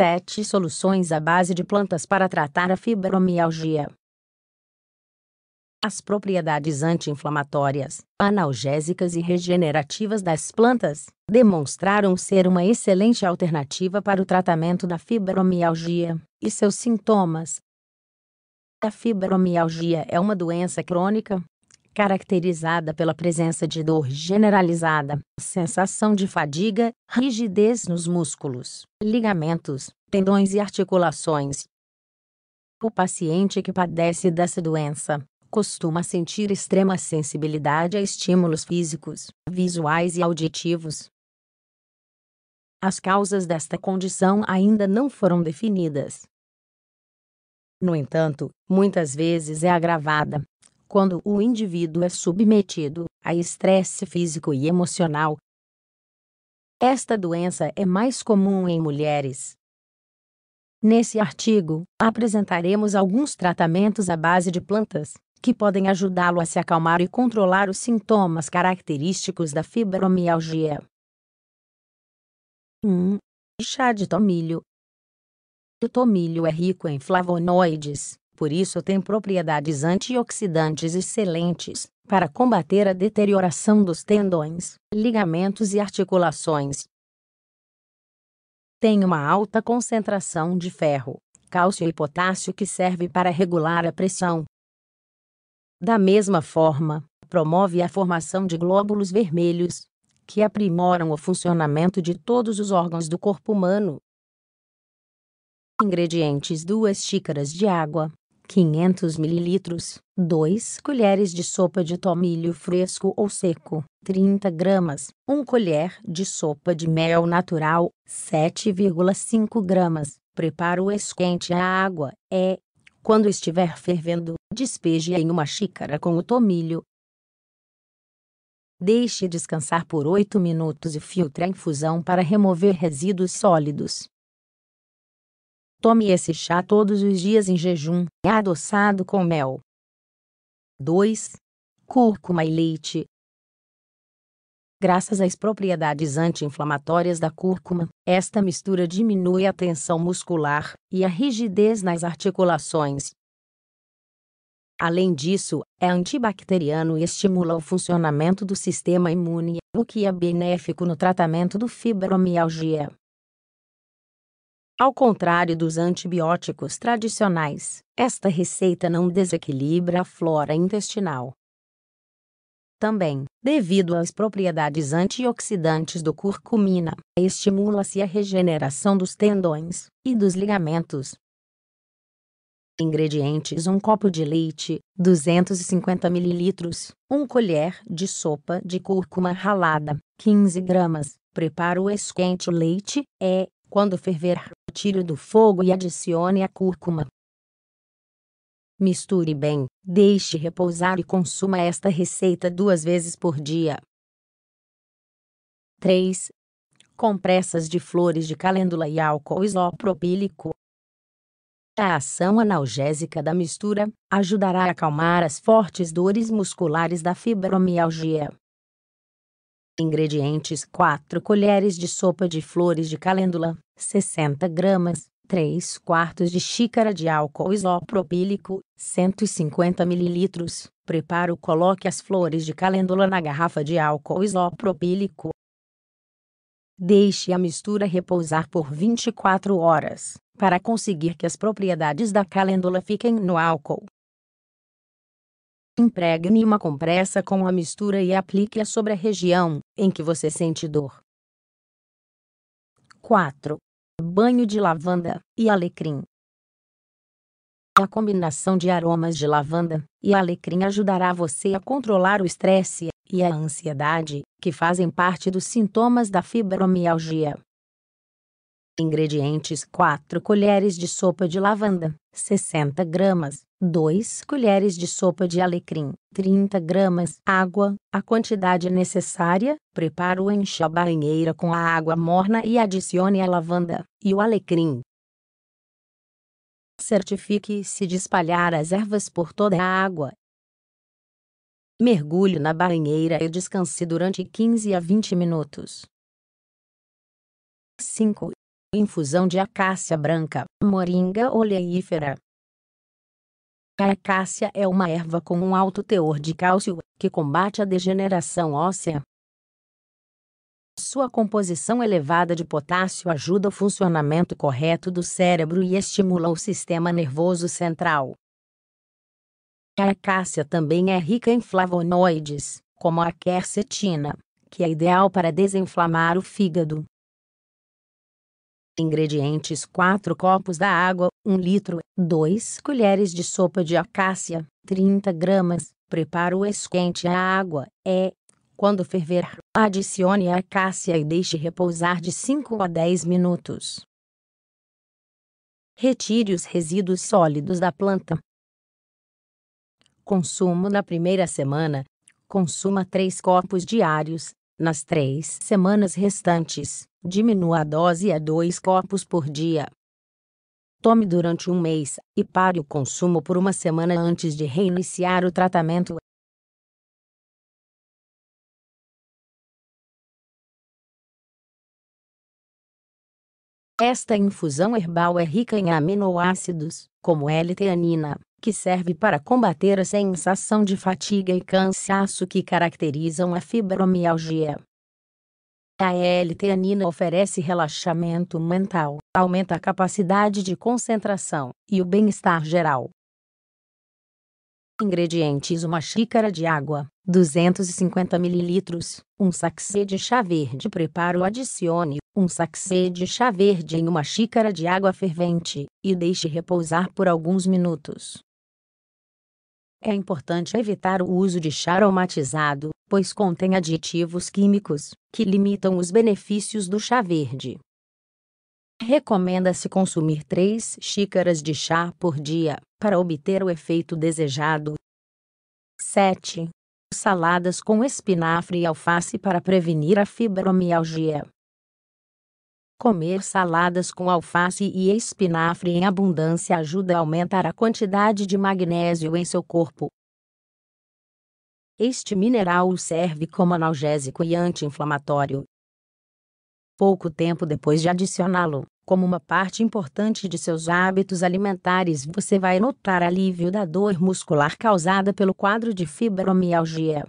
7 soluções à base de plantas para tratar a fibromialgia. As propriedades anti-inflamatórias, analgésicas e regenerativas das plantas demonstraram ser uma excelente alternativa para o tratamento da fibromialgia e seus sintomas. A fibromialgia é uma doença crônica caracterizada pela presença de dor generalizada, sensação de fadiga, rigidez nos músculos, ligamentos, tendões e articulações. O paciente que padece dessa doença costuma sentir extrema sensibilidade a estímulos físicos, visuais e auditivos. As causas desta condição ainda não foram definidas. No entanto, muitas vezes é agravada quando o indivíduo é submetido a estresse físico e emocional. Esta doença é mais comum em mulheres. Nesse artigo, apresentaremos alguns tratamentos à base de plantas que podem ajudá-lo a se acalmar e controlar os sintomas característicos da fibromialgia. 1. Chá de tomilho. O tomilho é rico em flavonoides, por isso tem propriedades antioxidantes excelentes para combater a deterioração dos tendões, ligamentos e articulações. Tem uma alta concentração de ferro, cálcio e potássio que serve para regular a pressão. Da mesma forma, promove a formação de glóbulos vermelhos, que aprimoram o funcionamento de todos os órgãos do corpo humano. Ingredientes: 2 xícaras de água, 500 ml, 2 colheres de sopa de tomilho fresco ou seco, 30 gramas, 1 colher de sopa de mel natural, 7,5 gramas. Preparo esquente a água, é, quando estiver fervendo, despeje em uma xícara com o tomilho. Deixe descansar por 8 minutos e filtre a infusão para remover resíduos sólidos. Tome esse chá todos os dias em jejum, adoçado com mel. 2. Cúrcuma e leite. Graças às propriedades anti-inflamatórias da cúrcuma, esta mistura diminui a tensão muscular e a rigidez nas articulações. Além disso, é antibacteriano e estimula o funcionamento do sistema imune, o que é benéfico no tratamento do fibromialgia. Ao contrário dos antibióticos tradicionais, esta receita não desequilibra a flora intestinal. Também, devido às propriedades antioxidantes do curcumina, estimula-se a regeneração dos tendões e dos ligamentos. Ingredientes: 1 copo de leite, 250 ml, 1 colher de sopa de cúrcuma ralada, 15 gramas. Preparo esquente o leite, é, quando ferver, Tire do fogo e adicione a cúrcuma. Misture bem, deixe repousar e consuma esta receita duas vezes por dia. 3. Compressas de flores de calêndula e álcool isopropílico. A ação analgésica da mistura ajudará a acalmar as fortes dores musculares da fibromialgia. Ingredientes: 4 colheres de sopa de flores de calêndula, 60 gramas, 3 quartos de xícara de álcool isopropílico, 150 ml. Preparo: coloque as flores de calêndula na garrafa de álcool isopropílico. Deixe a mistura repousar por 24 horas, para conseguir que as propriedades da calêndula fiquem no álcool. Impregne uma compressa com a mistura e aplique-a sobre a região em que você sente dor. 4. Banho de lavanda e alecrim. A combinação de aromas de lavanda e alecrim ajudará você a controlar o estresse e a ansiedade, que fazem parte dos sintomas da fibromialgia. Ingredientes: 4 colheres de sopa de lavanda, 60 gramas, 2 colheres de sopa de alecrim, 30 gramas água, a quantidade necessária. Prepare ou enche a banheira com a água morna e adicione a lavanda e o alecrim. Certifique-se de espalhar as ervas por toda a água. Mergulhe na banheira e descanse durante 15 a 20 minutos. 5. Infusão de acácia branca, moringa oleífera. A acácia é uma erva com um alto teor de cálcio, que combate a degeneração óssea. Sua composição elevada de potássio ajuda o funcionamento correto do cérebro e estimula o sistema nervoso central. A acácia também é rica em flavonoides, como a quercetina, que é ideal para desinflamar o fígado. Ingredientes: 4 copos da água, 1 litro, 2 colheres de sopa de acácia, 30 gramas. Preparo esquente a água, é. Quando ferver, adicione a acácia e deixe repousar de 5 a 10 minutos. Retire os resíduos sólidos da planta. Consumo na primeira semana. Consuma 3 copos diários, nas 3 semanas restantes. Diminua a dose a 2 copos por dia. Tome durante um mês e pare o consumo por uma semana antes de reiniciar o tratamento. Esta infusão herbal é rica em aminoácidos, como L-teanina, que serve para combater a sensação de fatiga e cansaço que caracterizam a fibromialgia. A L-teanina oferece relaxamento mental, aumenta a capacidade de concentração e o bem-estar geral. Ingredientes: uma xícara de água, 250 ml, um sachê de chá verde. Preparo: adicione um sachê de chá verde em uma xícara de água fervente e deixe repousar por alguns minutos. É importante evitar o uso de chá aromatizado, pois contém aditivos químicos que limitam os benefícios do chá verde. Recomenda-se consumir 3 xícaras de chá por dia para obter o efeito desejado. 7. Saladas com espinafre e alface para prevenir a fibromialgia. Comer saladas com alface e espinafre em abundância ajuda a aumentar a quantidade de magnésio em seu corpo. Este mineral serve como analgésico e anti-inflamatório. Pouco tempo depois de adicioná-lo, como uma parte importante de seus hábitos alimentares, você vai notar alívio da dor muscular causada pelo quadro de fibromialgia.